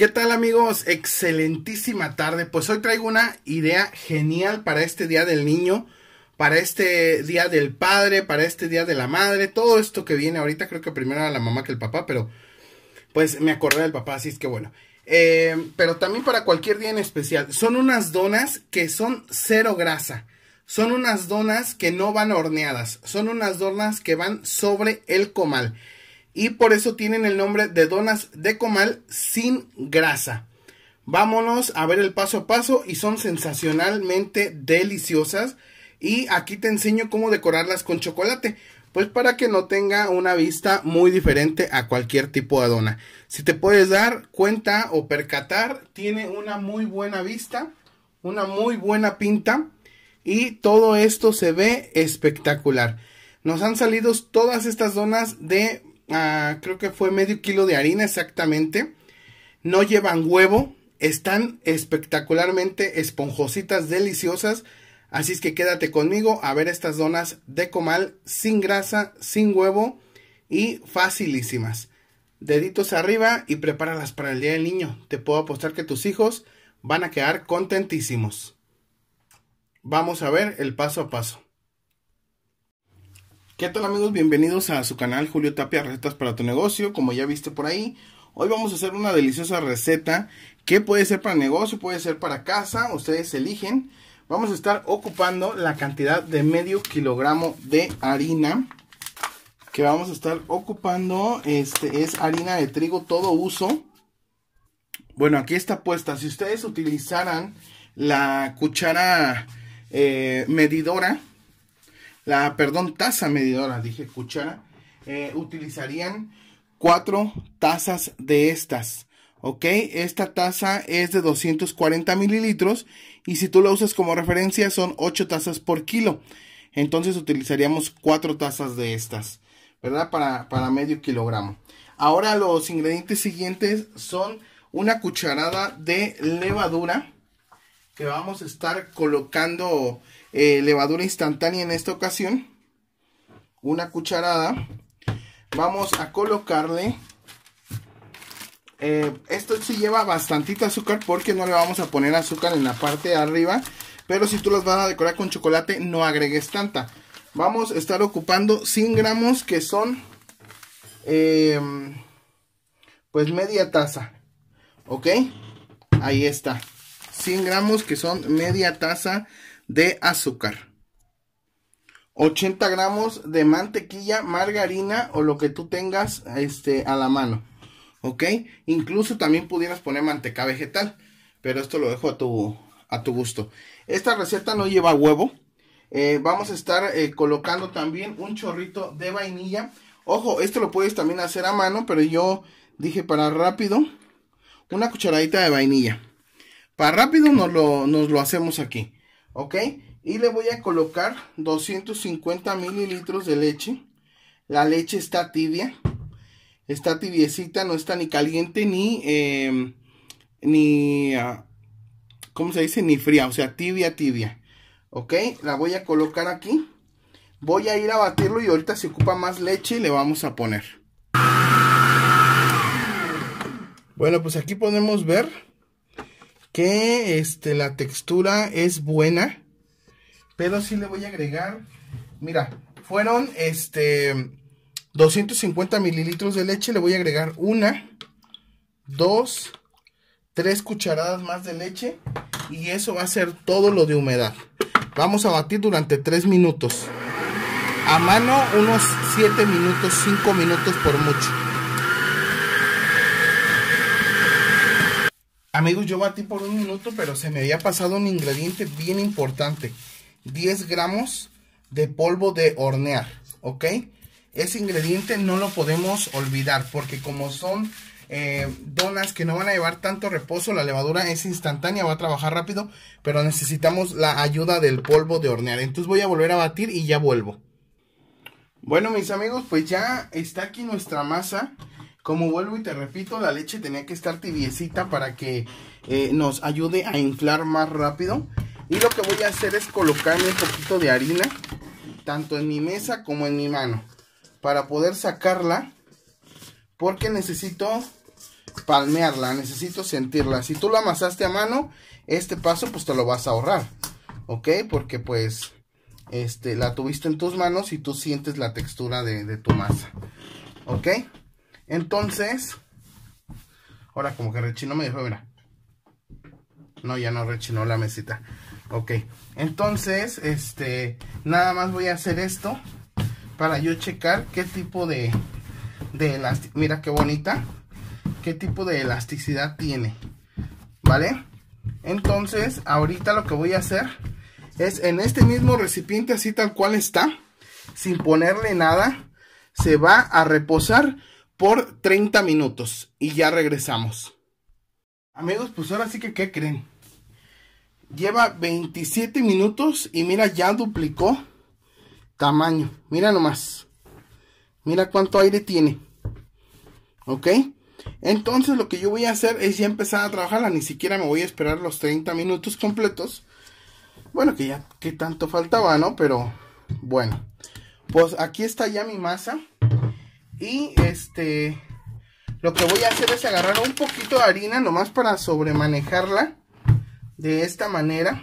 ¿Qué tal amigos? Excelentísima tarde. Pues hoy traigo una idea genial para este Día del Niño, para este Día del Padre, para este Día de la Madre, todo esto que viene ahorita, creo que primero a la mamá que el papá, pero pues me acordé del papá, así es que bueno. Eh, pero también para cualquier día en especial. Son unas donas que son cero grasa. Son unas donas que no van horneadas. Son unas donas que van sobre el comal y por eso tienen el nombre de donas de comal sin grasa. Vámonos a ver el paso a paso y son sensacionalmente deliciosas. Y aquí te enseño cómo decorarlas con chocolate. Pues para que no tenga una vista muy diferente a cualquier tipo de dona. Si te puedes dar cuenta o percatar, tiene una muy buena vista, una muy buena pinta. Y todo esto se ve espectacular. Nos han salido todas estas donas de Ah, creo que fue medio kilo de harina exactamente. No llevan huevo, están espectacularmente esponjositas, deliciosas. Así es que quédate conmigo a ver estas donas de comal sin grasa, sin huevo y facilísimas. Deditos arriba y prepáralas para el Día del Niño. Te puedo apostar que tus hijos van a quedar contentísimos. Vamos a ver el paso a paso. ¿Qué tal amigos? Bienvenidos a su canal Julio Tapia Recetas para tu negocio. Como ya viste por ahí, hoy vamos a hacer una deliciosa receta que puede ser para negocio, puede ser para casa, ustedes eligen. Vamos a estar ocupando la cantidad de medio kilogramo de harina que vamos a estar ocupando. Este es harina de trigo todo uso. Bueno, aquí está puesta. Si ustedes utilizaran la cuchara eh, medidora, la, perdón, taza medidora, dije cuchara, eh, utilizarían cuatro tazas de estas. ¿ok? Esta taza es de 240 mililitros y si tú la usas como referencia son 8 tazas por kilo. Entonces utilizaríamos 4 tazas de estas, ¿verdad? Para, para medio kilogramo. Ahora los ingredientes siguientes son una cucharada de levadura que vamos a estar colocando eh, levadura instantánea en esta ocasión. Una cucharada. Vamos a colocarle. Eh, esto si lleva bastante azúcar porque no le vamos a poner azúcar en la parte de arriba. Pero si tú las vas a decorar con chocolate, no agregues tanta. Vamos a estar ocupando 100 gramos que son em, pues media taza. ¿Ok? Ahí está. 100 gramos que son media taza de azúcar. 80 gramos de mantequilla, margarina o lo que tú tengas este, a la mano. ¿Ok? Incluso también pudieras poner manteca vegetal. Pero esto lo dejo a tu, a tu gusto. Esta receta no lleva huevo. Eh, vamos a estar eh, colocando también un chorrito de vainilla. Ojo, esto lo puedes también hacer a mano, pero yo dije para rápido, una cucharadita de vainilla. Para rápido nos lo, nos lo hacemos aquí ok y le voy a colocar 250 mililitros de leche la leche está tibia está tibiecita no está ni caliente ni em, ni ah, cómo se dice ni fría o sea tibia tibia ok la voy a colocar aquí voy a ir a batirlo y ahorita se ocupa más leche y le vamos a poner bueno pues aquí podemos ver que este, la textura es buena. Pero sí le voy a agregar. Mira, fueron este 250 mililitros de leche. Le voy a agregar una, dos, tres cucharadas más de leche. Y eso va a ser todo lo de humedad. Vamos a batir durante 3 minutos. A mano unos 7 minutos, 5 minutos por mucho. Amigos, yo batí por un minuto, pero se me había pasado un ingrediente bien importante. 10 gramos de polvo de hornear, ¿ok? Ese ingrediente no lo podemos olvidar porque como son eh, donas que no van a llevar tanto reposo, la levadura es instantánea, va a trabajar rápido, pero necesitamos la ayuda del polvo de hornear. Entonces voy a volver a batir y ya vuelvo. Bueno, mis amigos, pues ya está aquí nuestra masa. Como vuelvo y te repito, la leche tenía que estar tibiecita para que eh, nos ayude a inflar más rápido. Y lo que voy a hacer es colocarme un poquito de harina, tanto en mi mesa como en mi mano, para poder sacarla, porque necesito palmearla, necesito sentirla. Si tú la amasaste a mano, este paso pues te lo vas a ahorrar, ¿ok? Porque pues este, la tuviste en tus manos y tú sientes la textura de, de tu masa, ¿ok? Entonces, ahora como que rechinó, me dijo, mira. No, ya no rechinó la mesita. Ok, entonces, este, nada más voy a hacer esto para yo checar qué tipo de, de elasticidad, mira qué bonita, qué tipo de elasticidad tiene, ¿vale? Entonces, ahorita lo que voy a hacer es en este mismo recipiente, así tal cual está, sin ponerle nada, se va a reposar por 30 minutos y ya regresamos. Amigos, pues ahora sí que ¿qué creen? Lleva 27 minutos y mira, ya duplicó tamaño. Mira nomás. Mira cuánto aire tiene. ¿Ok? Entonces lo que yo voy a hacer es ya empezar a trabajarla. Ni siquiera me voy a esperar los 30 minutos completos. Bueno, que ya que tanto faltaba, ¿no? Pero bueno. Pues aquí está ya mi masa. Y este, lo que voy a hacer es agarrar un poquito de harina nomás para sobremanejarla de esta manera.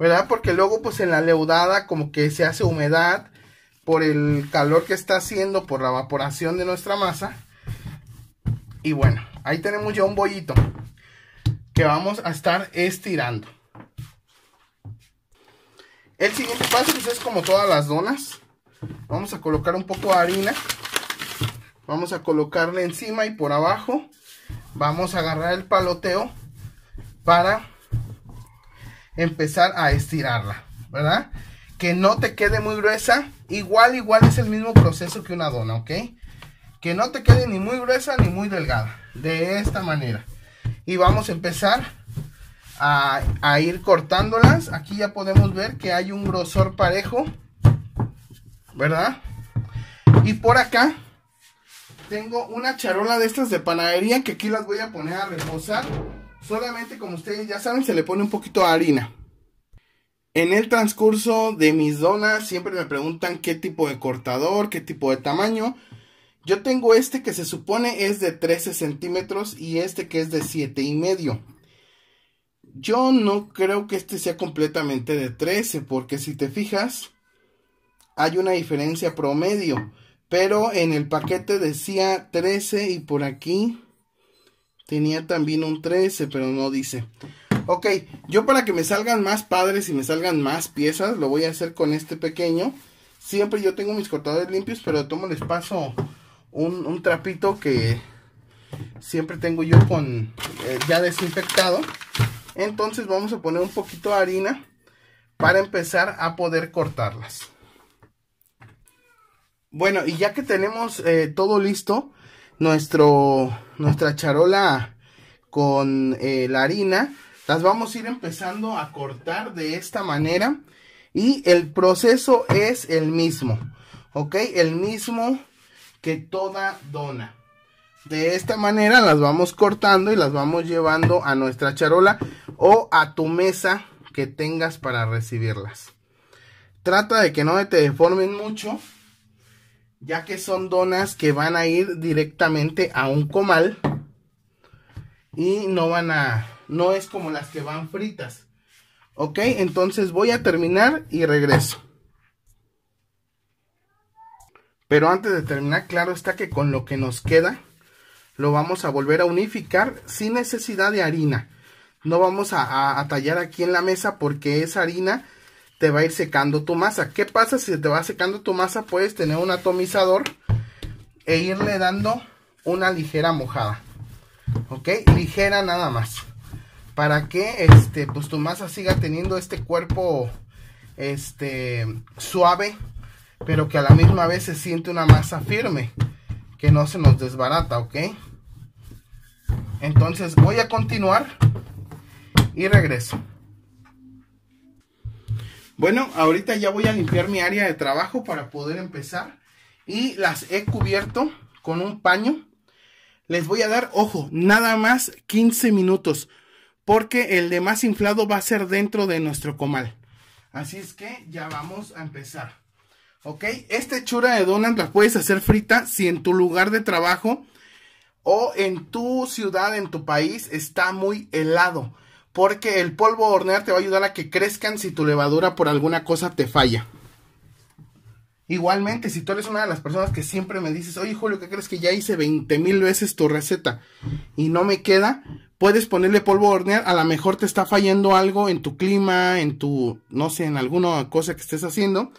¿Verdad? Porque luego pues en la leudada como que se hace humedad por el calor que está haciendo, por la evaporación de nuestra masa. Y bueno, ahí tenemos ya un bollito que vamos a estar estirando. El siguiente paso pues, es como todas las donas. Vamos a colocar un poco de harina. Vamos a colocarle encima y por abajo. Vamos a agarrar el paloteo para empezar a estirarla, ¿verdad? Que no te quede muy gruesa. Igual, igual es el mismo proceso que una dona, ¿ok? Que no te quede ni muy gruesa ni muy delgada. De esta manera. Y vamos a empezar a, a ir cortándolas. Aquí ya podemos ver que hay un grosor parejo. ¿verdad? Y por acá tengo una charola de estas de panadería que aquí las voy a poner a reposar. Solamente como ustedes ya saben se le pone un poquito de harina. En el transcurso de mis donas siempre me preguntan qué tipo de cortador, qué tipo de tamaño. Yo tengo este que se supone es de 13 centímetros y este que es de 7 y medio. Yo no creo que este sea completamente de 13 porque si te fijas hay una diferencia promedio. Pero en el paquete decía 13 y por aquí tenía también un 13, pero no dice. Ok, yo para que me salgan más padres y me salgan más piezas, lo voy a hacer con este pequeño. Siempre yo tengo mis cortadores limpios, pero tomo les paso un, trapito que siempre tengo yo con eh, ya desinfectado. Entonces vamos a poner un poquito de harina para empezar a poder cortarlas. Bueno, y ya que tenemos eh, todo listo, nuestro, nuestra charola con eh, la harina, las vamos a ir empezando a cortar de esta manera. Y el proceso es el mismo, ¿ok? El mismo que toda dona. De esta manera las vamos cortando y las vamos llevando a nuestra charola o a tu mesa que tengas para recibirlas. Trata de que no te deformen mucho ya que son donas que van a ir directamente a un comal y no van a, no es como las que van fritas. Ok, entonces voy a terminar y regreso. Pero antes de terminar, claro está que con lo que nos queda, lo vamos a volver a unificar sin necesidad de harina. No vamos a, tallar aquí en la mesa porque esa harina te va a ir secando tu masa. ¿Qué pasa si te va secando tu masa? Puedes tener un atomizador e irle dando una ligera mojada. ¿Ok? Ligera nada más. Para que este, pues, tu masa siga teniendo este cuerpo este, suave, pero que a la misma vez se siente una masa firme, que no se nos desbarata, ¿ok? Entonces voy a continuar y regreso. Bueno, ahorita ya voy a limpiar mi área de trabajo para poder empezar. Y las he cubierto con un paño. Les voy a dar, ojo, nada más 15 minutos. Porque el de más inflado va a ser dentro de nuestro comal. Así es que ya vamos a empezar. Ok, esta hechura de donas la puedes hacer frita si en tu lugar de trabajo o en tu ciudad, en tu país, está muy helado porque el polvo hornear te va a ayudar a que crezcan si tu levadura por alguna cosa te falla. Igualmente, si tú eres una de las personas que siempre me dices, oye Julio, ¿qué crees que ya hice 20 mil veces tu receta y no me queda? Puedes ponerle polvo hornear, a lo mejor te está fallando algo en tu clima, en tu, no sé, en alguna cosa que estés haciendo.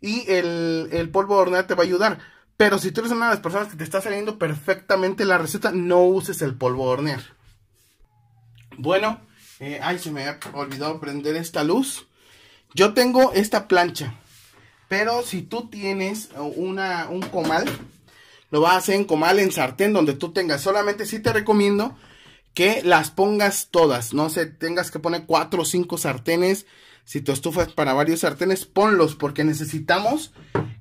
Y el, polvo hornear te va a ayudar. Pero si tú eres una de las personas que te está saliendo perfectamente la receta, no uses el polvo hornear. Bueno, eh, ay, se me había olvidado prender esta luz. Yo tengo esta plancha. Pero si tú tienes eh, una, un comal, lo vas a hacer en comal, en sartén, donde tú tengas. Solamente sí te recomiendo que las pongas todas. No se tengas que poner cuatro o cinco sartenes. Si tu estufa es para varios sartenes, ponlos porque necesitamos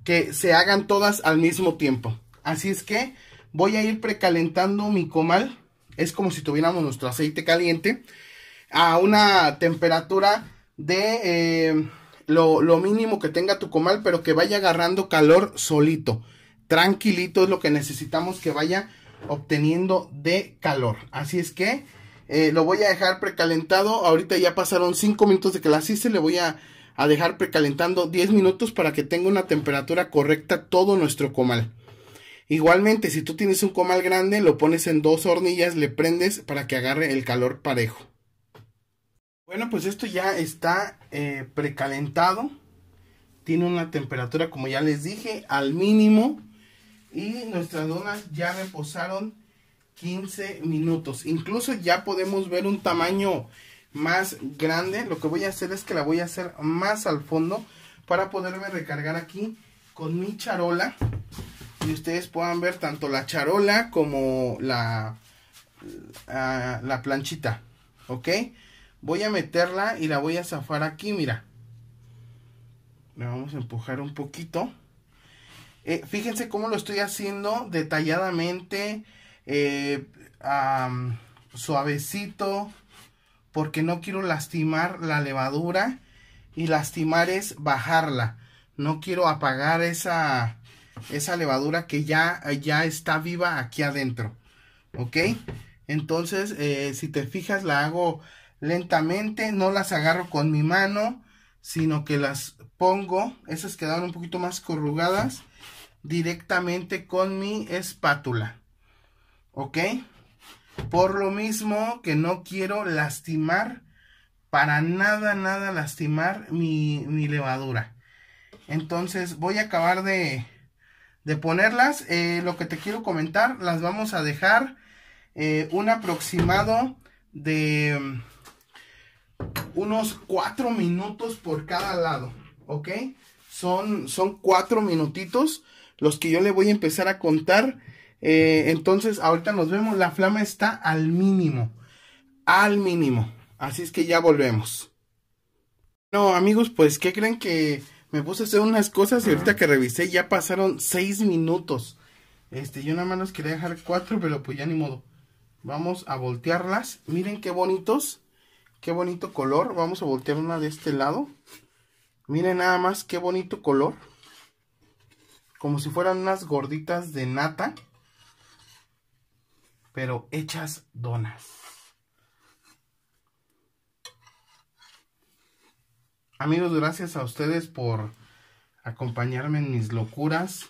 que se hagan todas al mismo tiempo. Así es que voy a ir precalentando mi comal. Es como si tuviéramos nuestro aceite caliente a una temperatura de eh, lo, mínimo que tenga tu comal, pero que vaya agarrando calor solito. Tranquilito es lo que necesitamos que vaya obteniendo de calor. Así es que eh, lo voy a dejar precalentado. Ahorita ya pasaron 5 minutos de que lo asiste Le voy a, a dejar precalentando 10 minutos para que tenga una temperatura correcta todo nuestro comal. Igualmente, si tú tienes un comal grande, lo pones en dos hornillas, le prendes para que agarre el calor parejo. Bueno, pues esto ya está eh, precalentado. Tiene una temperatura, como ya les dije, al mínimo. Y nuestras donas ya reposaron 15 minutos. Incluso ya podemos ver un tamaño más grande. Lo que voy a hacer es que la voy a hacer más al fondo para poderme recargar aquí con mi charola. Y ustedes puedan ver tanto la charola como la, la, ah, la planchita. ¿Ok? voy a meterla y la voy a zafar aquí, mira. La vamos a empujar un poquito. Eh, fíjense cómo lo estoy haciendo detalladamente, eh, suavecito, porque no quiero lastimar la levadura. Y lastimar es bajarla. No quiero apagar esa, esa levadura que ya, ya está viva aquí adentro. ¿Ok? Entonces, eh, si te fijas, la hago lentamente, no las agarro con mi mano, sino que las pongo, esas quedaron un poquito más corrugadas, directamente con mi espátula. ¿Ok? Por lo mismo que no quiero lastimar, para nada, nada lastimar mi, levadura. Entonces voy a acabar de, de ponerlas. Eh, lo que te quiero comentar, las vamos a dejar eh, un aproximado de unos cuatro minutos por cada lado, ¿ok? Son, son cuatro minutitos los que yo le voy a empezar a contar. Eh, entonces, ahorita nos vemos, la flama está al mínimo, al mínimo. Así es que ya volvemos. No, amigos, pues, ¿qué creen que me puse a hacer unas cosas y ahorita que revisé ya pasaron seis minutos? Este, yo nada más los quería dejar cuatro, pero pues ya ni modo. Vamos a voltearlas. Miren qué bonitos Qué bonito color. Vamos a voltear una de este lado. Miren nada más qué bonito color. Como si fueran unas gorditas de nata. Pero hechas donas. Amigos, gracias a ustedes por acompañarme en mis locuras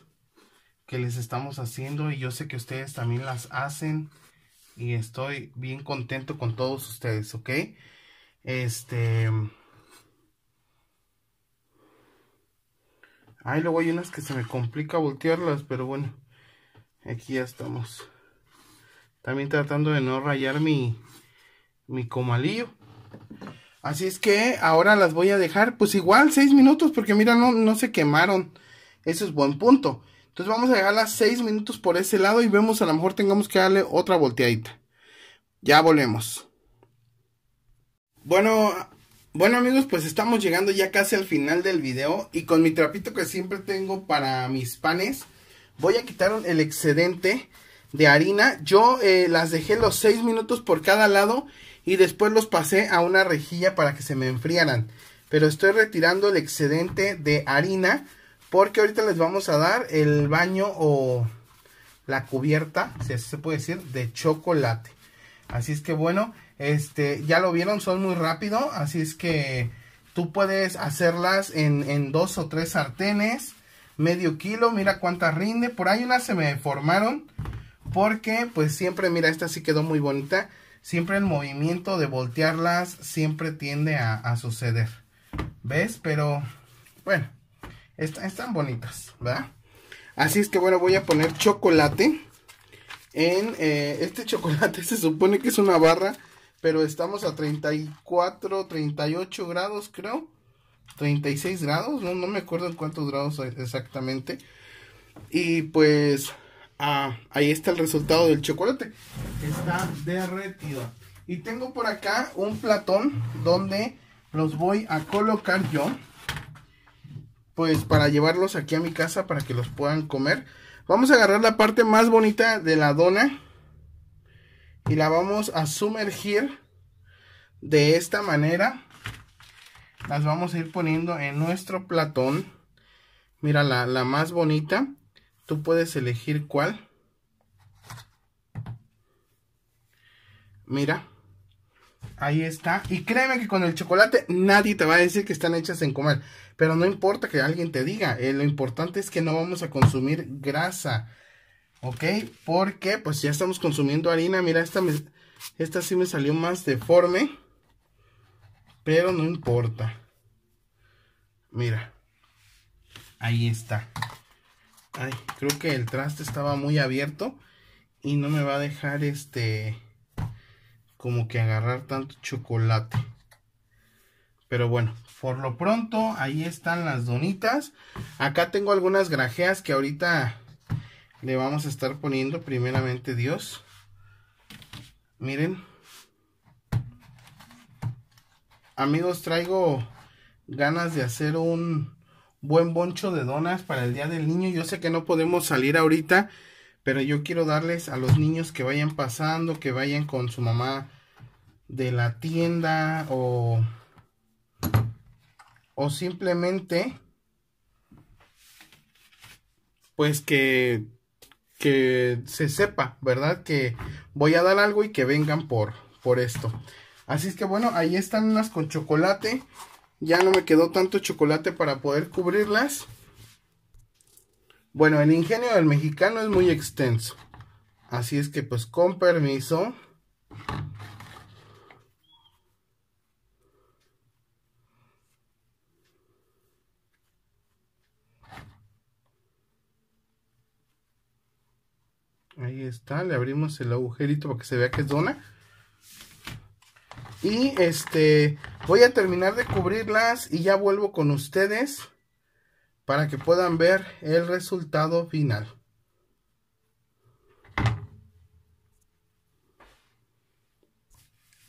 que les estamos haciendo y yo sé que ustedes también las hacen y estoy bien contento con todos ustedes, ¿ok? Este. Ahí luego hay unas que se me complica voltearlas, pero bueno. Aquí ya estamos. También tratando de no rayar mi, mi comalillo. Así es que ahora las voy a dejar, pues igual 6 minutos, porque mira, no, no se quemaron. Eso es buen punto. Entonces vamos a dejarlas 6 minutos por ese lado y vemos, a lo mejor tengamos que darle otra volteadita. Ya volvemos. Bueno, bueno amigos, pues estamos llegando ya casi al final del video y con mi trapito que siempre tengo para mis panes, voy a quitar el excedente de harina. Yo eh, las dejé los 6 minutos por cada lado y después los pasé a una rejilla para que se me enfriaran. Pero estoy retirando el excedente de harina porque ahorita les vamos a dar el baño o la cubierta, si así se puede decir, de chocolate. Así es que bueno, este, ya lo vieron, son muy rápido, así es que tú puedes hacerlas en, dos o tres sartenes, medio kilo, mira cuántas rinde. Por ahí unas se me formaron, porque pues siempre, mira, esta sí quedó muy bonita. Siempre el movimiento de voltearlas siempre tiende a, suceder. ¿Ves? Pero, bueno, están bonitas, ¿verdad? Así es que bueno, voy a poner chocolate en eh, este chocolate se supone que es una barra pero estamos a 34, 38 grados creo, 36 grados, no, me acuerdo en cuántos grados e-, exactamente. Y pues ah, ahí está el resultado del chocolate, está derretido. Y tengo por acá un platón donde los voy a colocar yo, pues para llevarlos aquí a mi casa para que los puedan comer. Vamos a agarrar la parte más bonita de la dona y la vamos a sumergir de esta manera las vamos a ir poniendo en nuestro platón mira la, más bonita tú puedes elegir cuál mira ahí está y créeme que con el chocolate nadie te va a decir que están hechas en comal pero no importa que alguien te diga eh, lo importante es que no vamos a consumir grasa ¿Ok? Porque pues ya estamos consumiendo harina. Mira, esta, sí me salió más deforme. Pero no importa. Mira. Ahí está. creo que el traste estaba muy abierto. Y no me va a dejar este... Como que agarrar tanto chocolate. Pero bueno, por lo pronto, ahí están las donitas. Acá tengo algunas grajeas que ahorita le vamos a estar poniendo primeramente Dios. Miren. Amigos, traigo ganas de hacer un buen boncho de donas para el Día del Niño. Yo sé que no podemos salir ahorita, pero yo quiero darles a los niños que vayan pasando, que vayan con su mamá de la tienda o, o simplemente pues que que se sepa, ¿verdad? Que voy a dar algo y que vengan por, por esto. Así es que bueno, ahí están unas con chocolate. Ya no me quedó tanto chocolate para poder cubrirlas. Bueno, el ingenio del mexicano es muy extenso. Así es que pues con permiso. está, le abrimos el agujerito para que se vea que es dona. Y este, voy a terminar de cubrirlas y ya vuelvo con ustedes para que puedan ver el resultado final.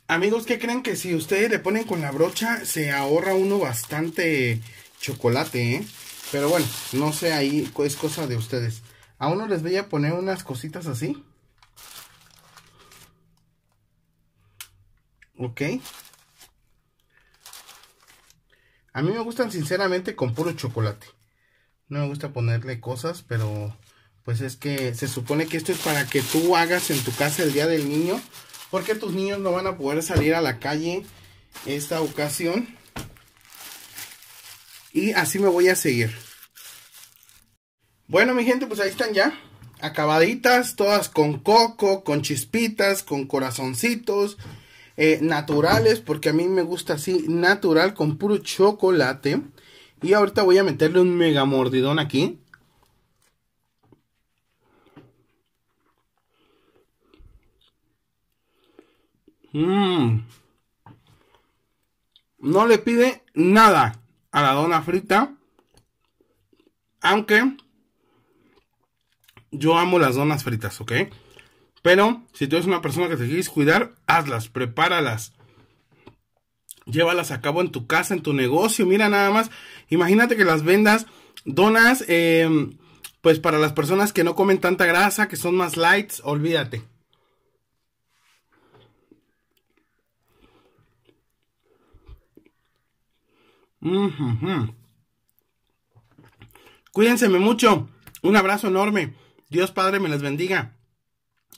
Amigos, ¿qué creen que si ustedes le ponen con la brocha se ahorra uno bastante chocolate, eh? Pero bueno, no sé, ahí es cosa de ustedes. A uno les voy a poner unas cositas así. Ok. A mí me gustan sinceramente con puro chocolate. No me gusta ponerle cosas, pero pues es que se supone que esto es para que tú hagas en tu casa el día del niño. Porque tus niños no van a poder salir a la calle esta ocasión. Y así me voy a seguir. Bueno, mi gente, pues ahí están ya. Acabaditas, todas con coco, con chispitas, con corazoncitos. Eh, naturales, porque a mí me gusta así, natural, con puro chocolate. Y ahorita voy a meterle un mega mordidón aquí. Mmm. No le pide nada a la dona frita. Aunque yo amo las donas fritas, ¿ok? Pero si tú eres una persona que te quieres cuidar, hazlas, prepáralas. Llévalas a cabo en tu casa, en tu negocio. Mira nada más. Imagínate que las vendas donas, em, pues para las personas que no comen tanta grasa, que son más lights, olvídate. Cuídense mucho. Un abrazo enorme. Dios Padre me les bendiga.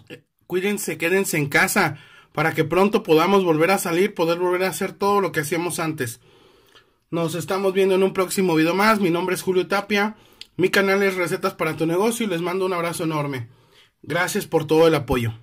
Eh, cuídense, quédense en casa para que pronto podamos volver a salir, poder volver a hacer todo lo que hacíamos antes. Nos estamos viendo en un próximo video más. Mi nombre es Julio Tapia. Mi canal es Recetas para tu negocio y les mando un abrazo enorme. Gracias por todo el apoyo.